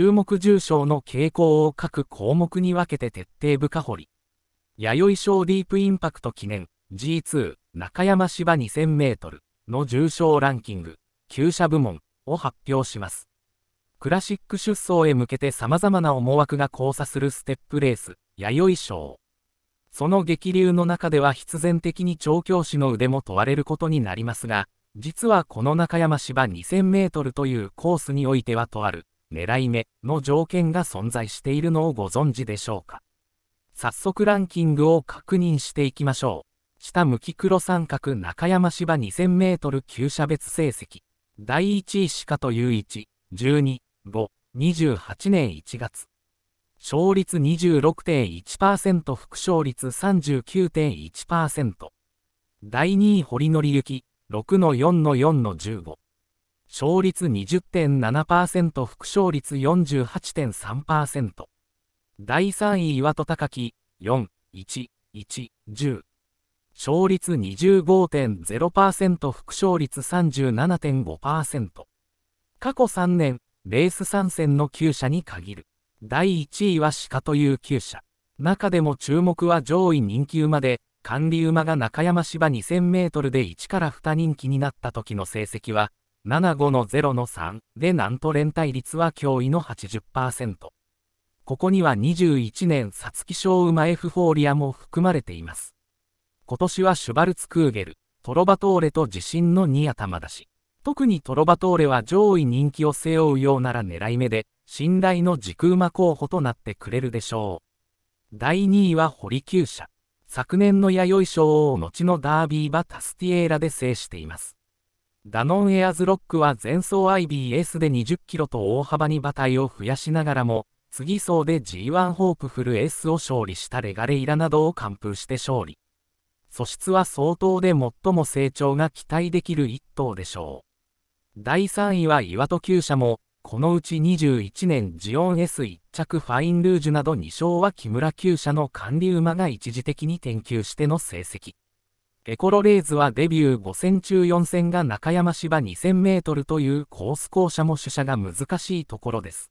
注目重症の傾向を各項目に分けて徹底深掘り。弥生賞ディープインパクト記念 G2 中山芝 2000m の重症ランキング旧舎部門を発表します。クラシック出走へ向けて様々な思惑が交差するステップレース、弥生賞。その激流の中では必然的に調教師の腕も問われることになりますが、実はこの中山芝 2000m というコースにおいてはとある狙い目の条件が存在しているのをご存知でしょうか早速ランキングを確認していきましょう。下向き黒三角中山芝 2000m 急車別成績。第1位鹿という1、12、5、28年1月。勝率26.1%副勝率39.1%。第2位堀則行、6の4の4の15。勝率20.7%副勝率48.3%第3位岩戸高木4 1 1 1 0勝率25.0%副勝率37.5%過去3年レース参戦の9社に限る第1位は鹿という9社中でも注目は上位人気馬で管理馬が中山芝 2000m で1から2人気になった時の成績は75の0の3でなんと連帯率は驚異の80%。ここには21年皐月賞馬エフフォーリアも含まれています。今年はシュバルツ・クーゲル、トロバトーレと自身の2頭出し。特にトロバトーレは上位人気を背負うようなら狙い目で、信頼の軸馬候補となってくれるでしょう。第2位は堀厩舎。昨年の弥生賞を後のダービー馬タスティエーラで制しています。ダノンエアーズロックは前走 IBS で20キロと大幅に馬体を増やしながらも、次走で G1 ホープフル S を勝利したレガレイラなどを完封して勝利。素質は相当で最も成長が期待できる1頭でしょう。第3位は岩戸厩舎も、このうち21年ジオン S1 着ファインルージュなど2勝は木村厩舎の管理馬が一時的に転級しての成績。エコロレーズはデビュー5戦中4戦が中山芝2 0 0 0メートルというコース校舎も主車が難しいところです。